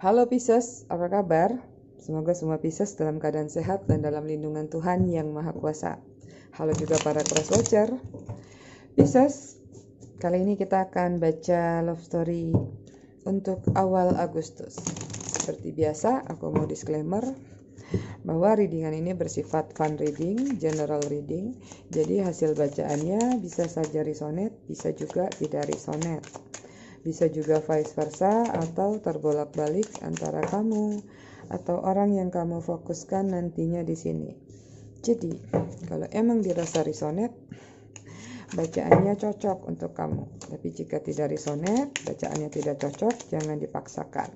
Halo Pisces, apa kabar? Semoga semua Pisces dalam keadaan sehat dan dalam lindungan Tuhan yang Maha Kuasa. Halo juga para cross watcher. Pisces, kali ini kita akan baca love story untuk awal Agustus. Seperti biasa, aku mau disclaimer bahwa readingan ini bersifat fun reading, general reading, jadi hasil bacaannya bisa saja resonate, bisa juga tidak resonate. Bisa juga vice versa atau terbolak-balik antara kamu atau orang yang kamu fokuskan nantinya di sini. Jadi, kalau emang dirasa risonet, bacaannya cocok untuk kamu. Tapi jika tidak risonet, bacaannya tidak cocok, jangan dipaksakan.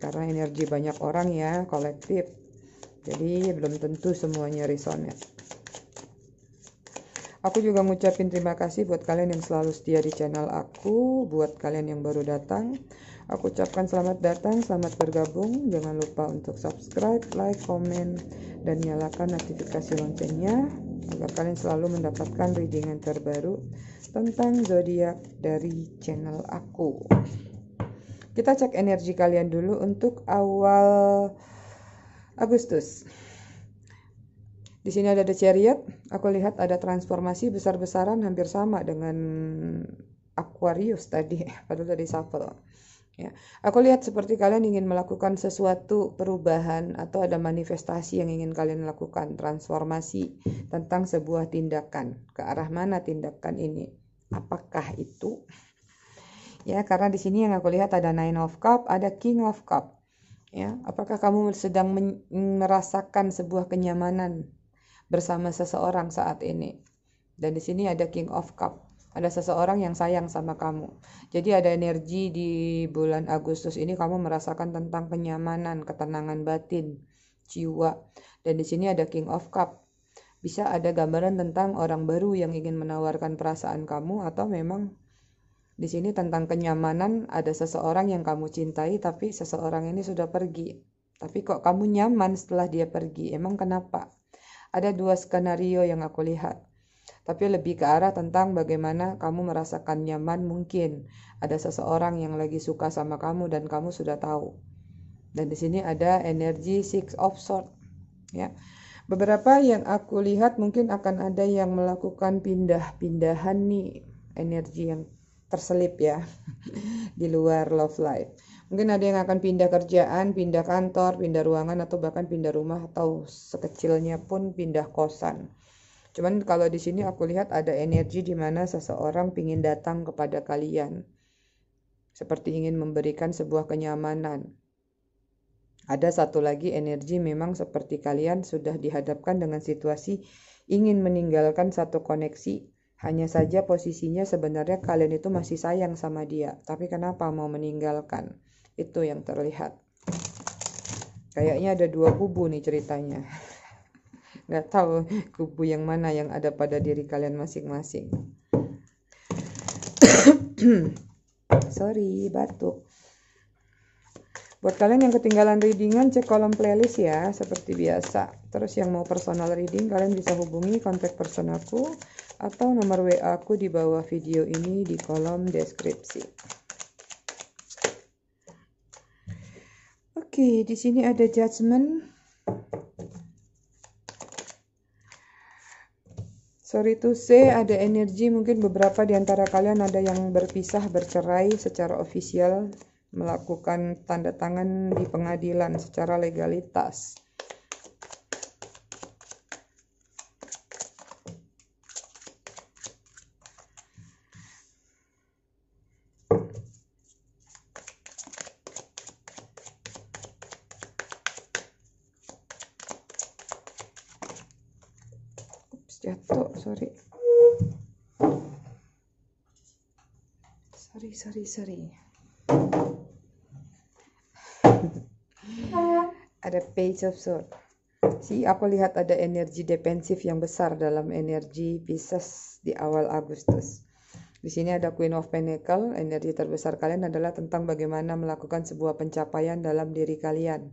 Karena energi banyak orang ya, kolektif. Jadi belum tentu semuanya risonet. Aku juga ngucapin terima kasih buat kalian yang selalu setia di channel aku, buat kalian yang baru datang. Aku ucapkan selamat datang, selamat bergabung. Jangan lupa untuk subscribe, like, komen, dan nyalakan notifikasi loncengnya agar kalian selalu mendapatkan readingan terbaru tentang zodiak dari channel aku. Kita cek energi kalian dulu untuk awal Agustus. Di sini ada The Chariot. Aku lihat ada transformasi besar-besaran hampir sama dengan Aquarius tadi. Padahal tadi shuffle. Ya. Aku lihat seperti kalian ingin melakukan sesuatu perubahan atau ada manifestasi yang ingin kalian lakukan, transformasi tentang sebuah tindakan. Ke arah mana tindakan ini? Apakah itu? Ya, karena di sini yang aku lihat ada Nine of Cup, ada King of Cup. Ya, apakah kamu sedang merasakan sebuah kenyamanan bersama seseorang saat ini. Dan di sini ada King of Cup. Ada seseorang yang sayang sama kamu. Jadi ada energi di bulan Agustus ini kamu merasakan tentang kenyamanan, ketenangan batin, jiwa. Dan di sini ada King of Cup. Bisa ada gambaran tentang orang baru yang ingin menawarkan perasaan kamu atau memang di sini tentang kenyamanan ada seseorang yang kamu cintai tapi seseorang ini sudah pergi. Tapi kok kamu nyaman setelah dia pergi? Emang kenapa? Ada dua skenario yang aku lihat, tapi lebih ke arah tentang bagaimana kamu merasakan nyaman mungkin. Ada seseorang yang lagi suka sama kamu dan kamu sudah tahu. Dan di sini ada energi six of sword. Ya. Beberapa yang aku lihat mungkin akan ada yang melakukan pindah-pindahan nih energi yang terselip ya di luar love life Mungkin ada yang akan pindah kerjaan, pindah kantor, pindah ruangan, atau bahkan pindah rumah, atau sekecilnya pun pindah kosan. Cuman kalau di sini aku lihat ada energi di mana seseorang ingin datang kepada kalian. Seperti ingin memberikan sebuah kenyamanan. Ada satu lagi energi memang seperti kalian sudah dihadapkan dengan situasi ingin meninggalkan satu koneksi hanya saja posisinya sebenarnya kalian itu masih sayang sama dia, tapi kenapa mau meninggalkan? Itu yang terlihat. Kayaknya ada dua kubu nih ceritanya. Gak tahu kubu yang mana yang ada pada diri kalian masing-masing. Sorry, batuk. Buat kalian yang ketinggalan readingan, cek kolom playlist ya, seperti biasa. Terus yang mau personal reading, kalian bisa hubungi kontak personalku atau nomor WA aku di bawah video ini di kolom deskripsi. Oke, di sini ada judgment Sorry to say, ada energi mungkin beberapa di antara kalian ada yang berpisah, bercerai secara ofisial, melakukan tanda tangan di pengadilan secara legalitas. sorry sorry ada page of sword si aku lihat ada energi defensif yang besar dalam energi Pisces di awal Agustus di sini ada Queen of Pentacle, energi terbesar kalian adalah tentang bagaimana melakukan sebuah pencapaian dalam diri kalian.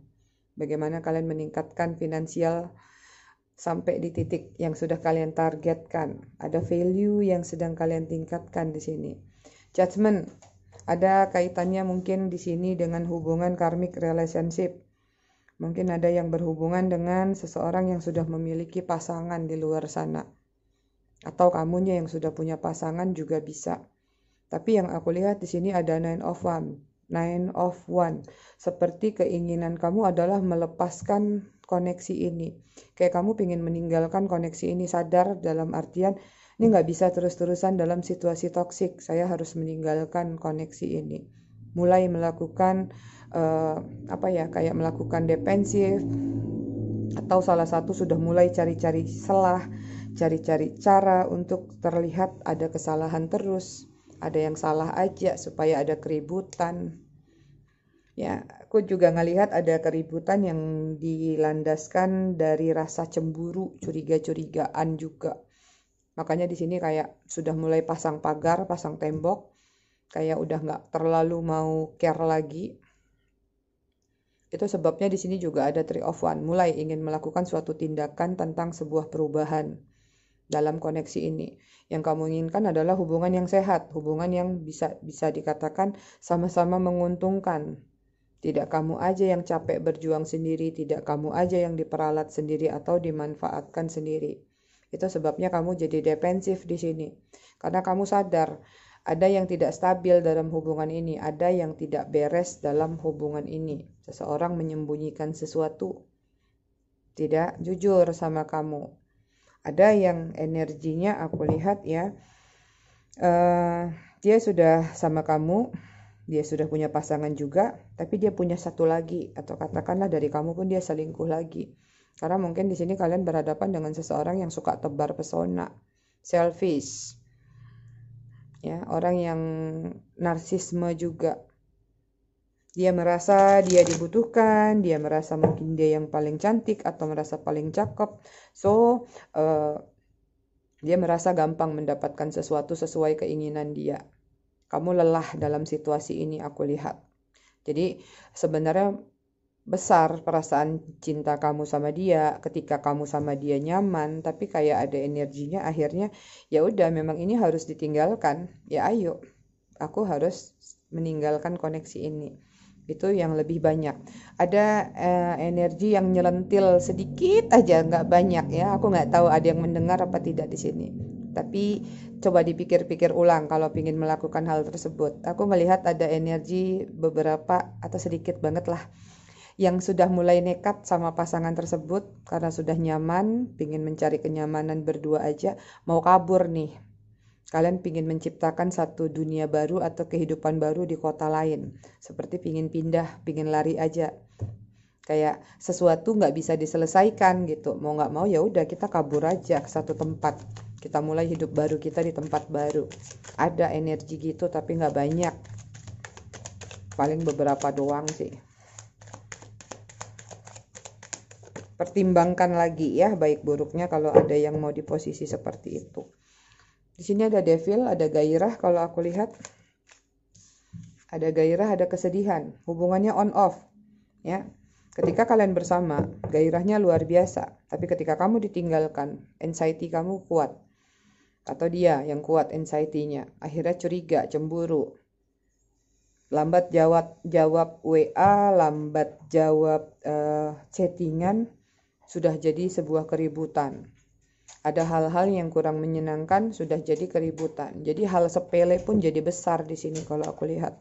Bagaimana kalian meningkatkan finansial sampai di titik yang sudah kalian targetkan. Ada value yang sedang kalian tingkatkan di sini. Judgment ada kaitannya mungkin di sini dengan hubungan karmic relationship. Mungkin ada yang berhubungan dengan seseorang yang sudah memiliki pasangan di luar sana. Atau kamunya yang sudah punya pasangan juga bisa. Tapi yang aku lihat di sini ada nine of one. Nine of one. Seperti keinginan kamu adalah melepaskan koneksi ini. Kayak kamu ingin meninggalkan koneksi ini sadar dalam artian ini nggak bisa terus-terusan dalam situasi toksik saya harus meninggalkan koneksi ini mulai melakukan uh, apa ya kayak melakukan defensif atau salah satu sudah mulai cari-cari celah, cari-cari cara untuk terlihat ada kesalahan terus ada yang salah aja supaya ada keributan ya aku juga ngelihat ada keributan yang dilandaskan dari rasa cemburu curiga-curigaan juga Makanya di sini kayak sudah mulai pasang pagar, pasang tembok, kayak udah nggak terlalu mau care lagi. Itu sebabnya di sini juga ada three of one, mulai ingin melakukan suatu tindakan tentang sebuah perubahan dalam koneksi ini. Yang kamu inginkan adalah hubungan yang sehat, hubungan yang bisa bisa dikatakan sama-sama menguntungkan. Tidak kamu aja yang capek berjuang sendiri, tidak kamu aja yang diperalat sendiri atau dimanfaatkan sendiri. Itu sebabnya kamu jadi defensif di sini. Karena kamu sadar ada yang tidak stabil dalam hubungan ini, ada yang tidak beres dalam hubungan ini. Seseorang menyembunyikan sesuatu, tidak jujur sama kamu. Ada yang energinya aku lihat ya, uh, dia sudah sama kamu, dia sudah punya pasangan juga, tapi dia punya satu lagi, atau katakanlah dari kamu pun dia selingkuh lagi karena mungkin di sini kalian berhadapan dengan seseorang yang suka tebar pesona, selfish. Ya, orang yang narsisme juga. Dia merasa dia dibutuhkan, dia merasa mungkin dia yang paling cantik atau merasa paling cakep. So, uh, dia merasa gampang mendapatkan sesuatu sesuai keinginan dia. Kamu lelah dalam situasi ini, aku lihat. Jadi, sebenarnya besar perasaan cinta kamu sama dia ketika kamu sama dia nyaman tapi kayak ada energinya akhirnya ya udah memang ini harus ditinggalkan ya ayo aku harus meninggalkan koneksi ini itu yang lebih banyak ada eh, energi yang nyelentil sedikit aja nggak banyak ya aku nggak tahu ada yang mendengar apa tidak di sini tapi coba dipikir-pikir ulang kalau ingin melakukan hal tersebut aku melihat ada energi beberapa atau sedikit banget lah yang sudah mulai nekat sama pasangan tersebut karena sudah nyaman, pingin mencari kenyamanan berdua aja, mau kabur nih. Kalian pingin menciptakan satu dunia baru atau kehidupan baru di kota lain. Seperti pingin pindah, pingin lari aja. Kayak sesuatu nggak bisa diselesaikan gitu. Mau nggak mau ya udah kita kabur aja ke satu tempat. Kita mulai hidup baru kita di tempat baru. Ada energi gitu tapi nggak banyak. Paling beberapa doang sih. pertimbangkan lagi ya baik buruknya kalau ada yang mau di posisi seperti itu. Di sini ada devil, ada gairah kalau aku lihat ada gairah, ada kesedihan, hubungannya on off ya. Ketika kalian bersama, gairahnya luar biasa, tapi ketika kamu ditinggalkan, anxiety kamu kuat. Atau dia yang kuat anxiety-nya, akhirnya curiga, cemburu, lambat jawab jawab WA, lambat jawab uh, chattingan, sudah jadi sebuah keributan. Ada hal-hal yang kurang menyenangkan sudah jadi keributan. Jadi hal sepele pun jadi besar di sini kalau aku lihat.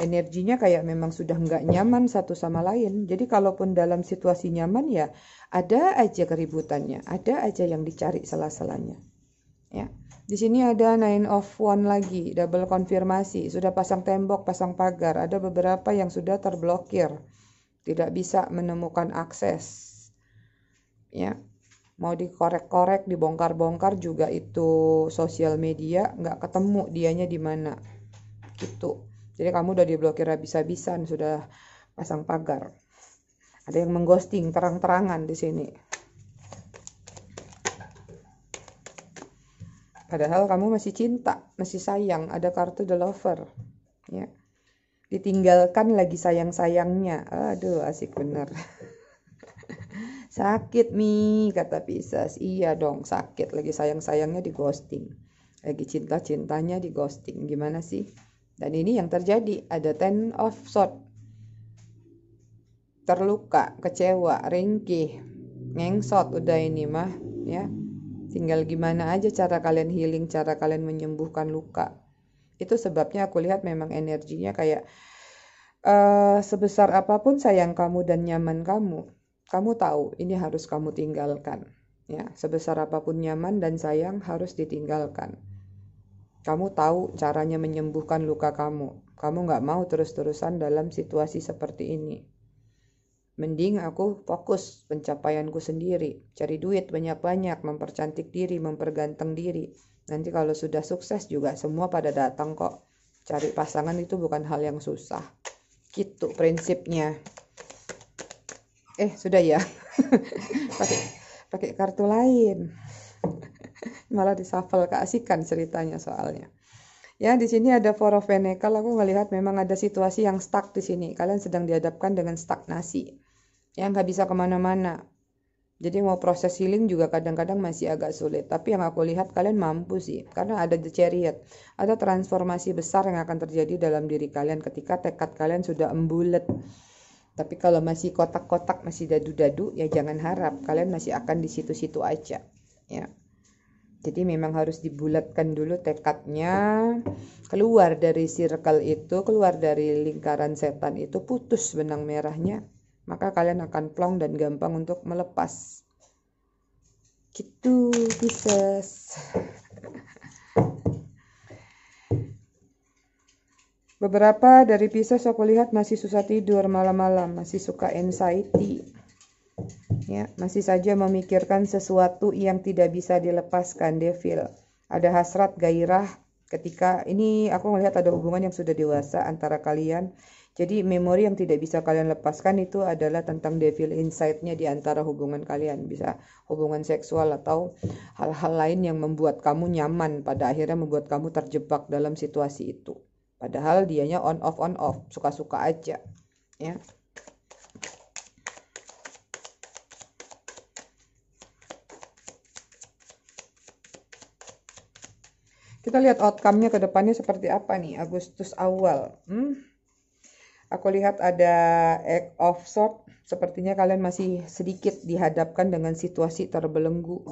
Energinya kayak memang sudah nggak nyaman satu sama lain. Jadi kalaupun dalam situasi nyaman ya ada aja keributannya, ada aja yang dicari sela-selanya. Ya. Di sini ada nine of one lagi, double konfirmasi. Sudah pasang tembok, pasang pagar. Ada beberapa yang sudah terblokir. Tidak bisa menemukan akses ya mau dikorek-korek dibongkar-bongkar juga itu sosial media nggak ketemu dianya di mana gitu jadi kamu udah diblokir habis-habisan sudah pasang pagar ada yang mengghosting terang-terangan di sini padahal kamu masih cinta masih sayang ada kartu the lover ya ditinggalkan lagi sayang-sayangnya aduh asik bener sakit mi kata Pisces iya dong sakit lagi sayang-sayangnya di ghosting lagi cinta-cintanya di ghosting gimana sih dan ini yang terjadi ada ten of sword terluka kecewa ringkih ngengsot udah ini mah ya tinggal gimana aja cara kalian healing cara kalian menyembuhkan luka itu sebabnya aku lihat memang energinya kayak uh, sebesar apapun sayang kamu dan nyaman kamu kamu tahu ini harus kamu tinggalkan. Ya, sebesar apapun nyaman dan sayang harus ditinggalkan. Kamu tahu caranya menyembuhkan luka kamu. Kamu nggak mau terus-terusan dalam situasi seperti ini. Mending aku fokus pencapaianku sendiri, cari duit banyak-banyak, mempercantik diri, memperganteng diri. Nanti kalau sudah sukses juga semua pada datang kok. Cari pasangan itu bukan hal yang susah. Gitu prinsipnya eh sudah ya pakai pakai kartu lain malah disafel keasikan ceritanya soalnya ya di sini ada four of pentacles aku melihat memang ada situasi yang stuck di sini kalian sedang dihadapkan dengan stagnasi yang nggak bisa kemana-mana jadi mau proses healing juga kadang-kadang masih agak sulit. Tapi yang aku lihat kalian mampu sih. Karena ada the chariot. Ada transformasi besar yang akan terjadi dalam diri kalian ketika tekad kalian sudah embulet. Tapi kalau masih kotak-kotak, masih dadu-dadu, ya jangan harap kalian masih akan di situ-situ aja, ya. Jadi memang harus dibulatkan dulu tekadnya, keluar dari circle itu, keluar dari lingkaran setan itu, putus benang merahnya, maka kalian akan plong dan gampang untuk melepas. Gitu, Pisces. Beberapa dari Pisces aku lihat masih susah tidur malam-malam, masih suka anxiety. Ya, masih saja memikirkan sesuatu yang tidak bisa dilepaskan, devil. Ada hasrat, gairah ketika ini aku melihat ada hubungan yang sudah dewasa antara kalian. Jadi memori yang tidak bisa kalian lepaskan itu adalah tentang devil insight-nya di antara hubungan kalian. Bisa hubungan seksual atau hal-hal lain yang membuat kamu nyaman pada akhirnya membuat kamu terjebak dalam situasi itu. Padahal dianya on off on off, suka-suka aja, ya. Kita lihat outcome-nya ke depannya seperti apa nih Agustus awal. Hmm. Aku lihat ada egg of sort. Sepertinya kalian masih sedikit dihadapkan dengan situasi terbelenggu.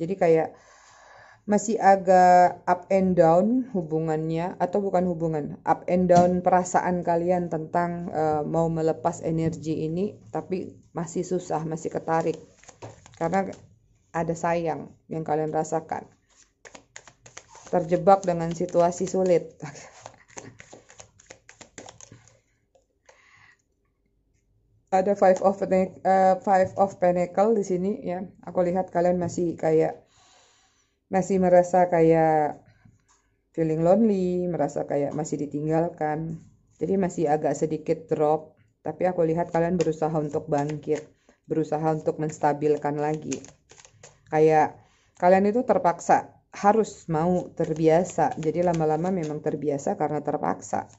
Jadi kayak masih agak up and down hubungannya atau bukan hubungan up and down perasaan kalian tentang uh, mau melepas energi ini tapi masih susah masih ketarik karena ada sayang yang kalian rasakan terjebak dengan situasi sulit ada five of uh, five of pentacle di sini ya aku lihat kalian masih kayak masih merasa kayak feeling lonely, merasa kayak masih ditinggalkan. Jadi masih agak sedikit drop, tapi aku lihat kalian berusaha untuk bangkit, berusaha untuk menstabilkan lagi. Kayak kalian itu terpaksa harus mau terbiasa. Jadi lama-lama memang terbiasa karena terpaksa.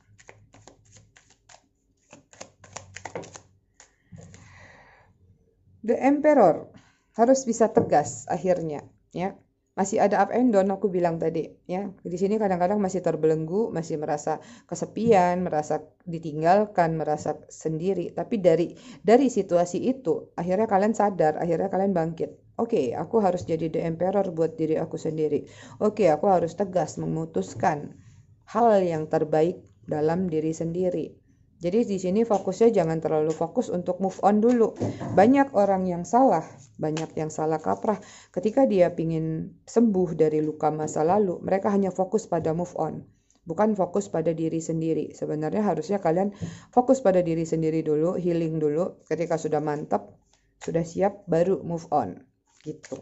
The Emperor harus bisa tegas akhirnya, ya masih ada up and down aku bilang tadi ya di sini kadang-kadang masih terbelenggu masih merasa kesepian merasa ditinggalkan merasa sendiri tapi dari dari situasi itu akhirnya kalian sadar akhirnya kalian bangkit Oke, okay, aku harus jadi the emperor buat diri aku sendiri. Oke, okay, aku harus tegas memutuskan hal yang terbaik dalam diri sendiri. Jadi di sini fokusnya jangan terlalu fokus untuk move on dulu. Banyak orang yang salah, banyak yang salah kaprah ketika dia pingin sembuh dari luka masa lalu, mereka hanya fokus pada move on. Bukan fokus pada diri sendiri. Sebenarnya harusnya kalian fokus pada diri sendiri dulu, healing dulu. Ketika sudah mantap, sudah siap, baru move on. Gitu.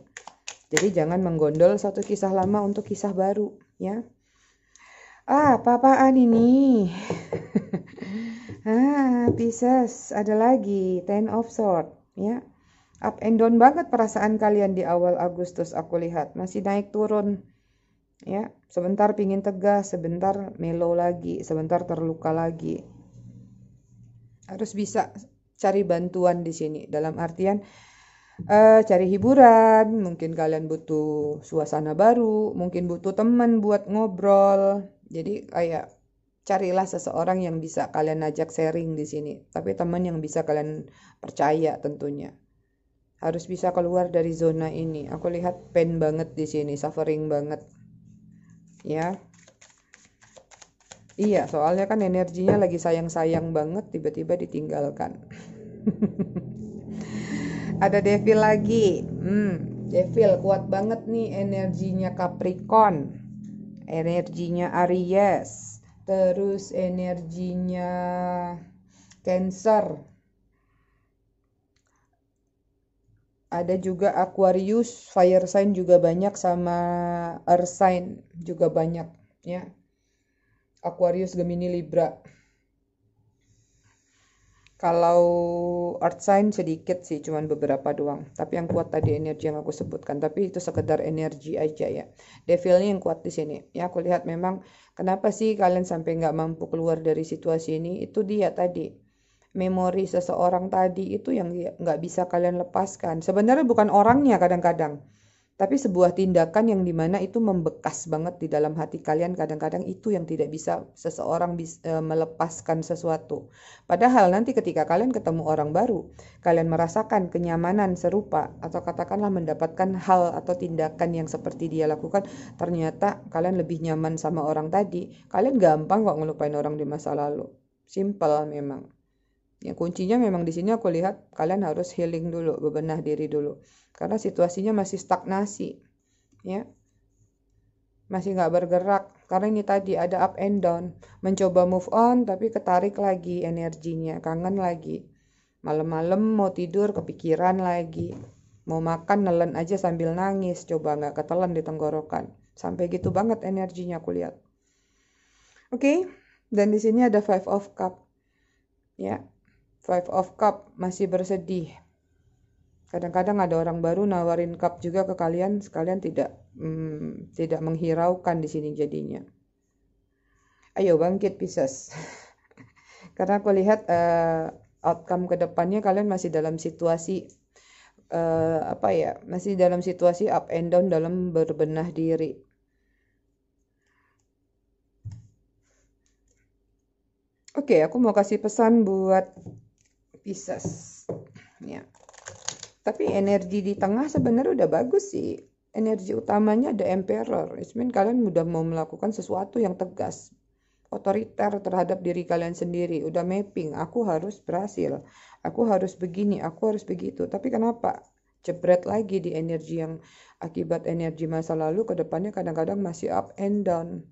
Jadi jangan menggondol satu kisah lama untuk kisah baru, ya. Ah, apa-apaan ini? ah, Pisces, ada lagi, Ten of Sword, ya. Up and down banget perasaan kalian di awal Agustus aku lihat, masih naik turun. Ya, sebentar pingin tegas, sebentar melo lagi, sebentar terluka lagi. Harus bisa cari bantuan di sini dalam artian uh, cari hiburan, mungkin kalian butuh suasana baru, mungkin butuh teman buat ngobrol. Jadi kayak carilah seseorang yang bisa kalian ajak sharing di sini, tapi teman yang bisa kalian percaya tentunya. Harus bisa keluar dari zona ini. Aku lihat pain banget di sini, suffering banget. Ya. Iya, soalnya kan energinya lagi sayang-sayang banget tiba-tiba ditinggalkan. Ada devil lagi. Hmm, devil kuat banget nih energinya Capricorn. Energinya Aries terus energinya Cancer. Ada juga Aquarius, fire sign juga banyak sama earth sign juga banyak ya. Aquarius, Gemini, Libra. Kalau art sign sedikit sih, cuman beberapa doang. Tapi yang kuat tadi energi yang aku sebutkan. Tapi itu sekedar energi aja ya. Devilnya yang kuat di sini. Ya aku lihat memang kenapa sih kalian sampai nggak mampu keluar dari situasi ini? Itu dia tadi memori seseorang tadi itu yang nggak bisa kalian lepaskan. Sebenarnya bukan orangnya kadang-kadang tapi sebuah tindakan yang dimana itu membekas banget di dalam hati kalian kadang-kadang itu yang tidak bisa seseorang bisa, eh, melepaskan sesuatu. Padahal nanti ketika kalian ketemu orang baru, kalian merasakan kenyamanan serupa atau katakanlah mendapatkan hal atau tindakan yang seperti dia lakukan, ternyata kalian lebih nyaman sama orang tadi. Kalian gampang kok ngelupain orang di masa lalu. Simple memang yang kuncinya memang di sini aku lihat kalian harus healing dulu, bebenah diri dulu. Karena situasinya masih stagnasi. Ya. Masih nggak bergerak. Karena ini tadi ada up and down. Mencoba move on tapi ketarik lagi energinya, kangen lagi. Malam-malam mau tidur kepikiran lagi. Mau makan nelen aja sambil nangis, coba nggak ketelan di tenggorokan. Sampai gitu banget energinya aku lihat. Oke, okay? dan di sini ada Five of Cup. Ya, Five of Cup masih bersedih. Kadang-kadang ada orang baru nawarin cup juga ke kalian, sekalian tidak hmm, tidak menghiraukan di sini jadinya. Ayo bangkit Pisces. Karena aku lihat uh, outcome kedepannya kalian masih dalam situasi uh, apa ya, masih dalam situasi up and down dalam berbenah diri. Oke, okay, aku mau kasih pesan buat Pisces ya tapi energi di tengah sebenarnya udah bagus sih energi utamanya ada emperor itu kalian udah mau melakukan sesuatu yang tegas otoriter terhadap diri kalian sendiri. Udah mapping, aku harus berhasil, aku harus begini, aku harus begitu. Tapi kenapa? Jebret lagi di energi yang akibat energi masa lalu ke depannya kadang-kadang masih up and down.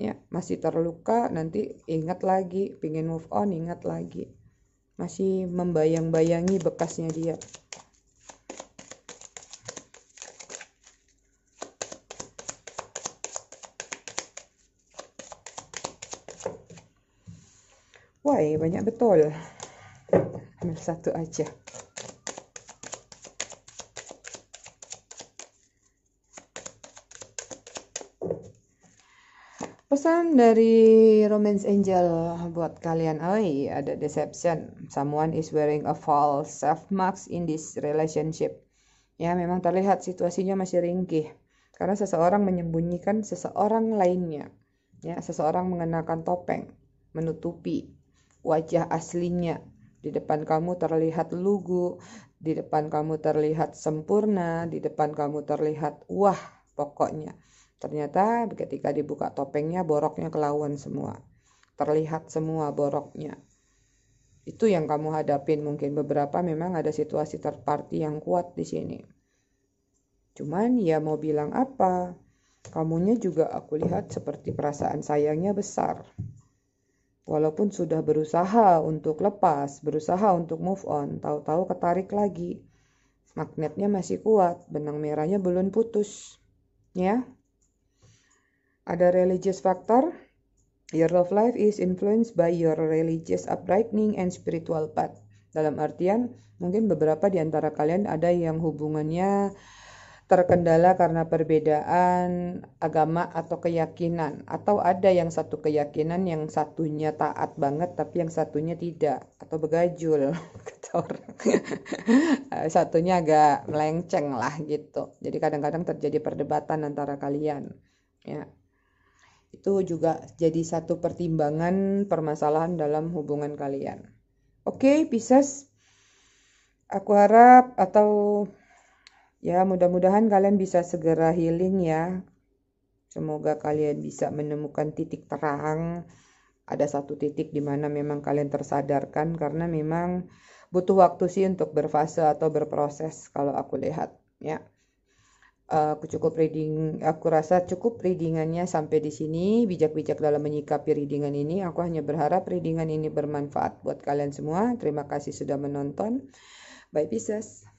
Ya, masih terluka, nanti ingat lagi, pingin move on, ingat lagi masih membayang-bayangi bekasnya dia. Wah, banyak betul. Ambil satu aja. pesan dari Romance Angel buat kalian, oi, ada deception. Someone is wearing a false self mask in this relationship. Ya, memang terlihat situasinya masih ringkih karena seseorang menyembunyikan seseorang lainnya. Ya, seseorang mengenakan topeng, menutupi wajah aslinya. Di depan kamu terlihat lugu, di depan kamu terlihat sempurna, di depan kamu terlihat wah pokoknya Ternyata ketika dibuka topengnya boroknya kelawan semua. Terlihat semua boroknya. Itu yang kamu hadapin mungkin beberapa memang ada situasi third party yang kuat di sini. Cuman ya mau bilang apa? Kamunya juga aku lihat seperti perasaan sayangnya besar. Walaupun sudah berusaha untuk lepas, berusaha untuk move on, tahu-tahu ketarik lagi. Magnetnya masih kuat, benang merahnya belum putus. Ya, ada religious factor. Your love life is influenced by your religious upbringing and spiritual path. Dalam artian, mungkin beberapa di antara kalian ada yang hubungannya terkendala karena perbedaan agama atau keyakinan atau ada yang satu keyakinan yang satunya taat banget tapi yang satunya tidak atau begajul eh, satunya agak melenceng lah gitu jadi kadang-kadang terjadi perdebatan antara kalian ya itu juga jadi satu pertimbangan permasalahan dalam hubungan kalian. Oke, okay, Pisces. Aku harap atau ya mudah-mudahan kalian bisa segera healing ya. Semoga kalian bisa menemukan titik terang. Ada satu titik di mana memang kalian tersadarkan karena memang butuh waktu sih untuk berfase atau berproses kalau aku lihat ya. Eh, aku cukup reading aku rasa cukup readingannya sampai di sini bijak-bijak dalam menyikapi readingan ini aku hanya berharap readingan ini bermanfaat buat kalian semua terima kasih sudah menonton bye Pisces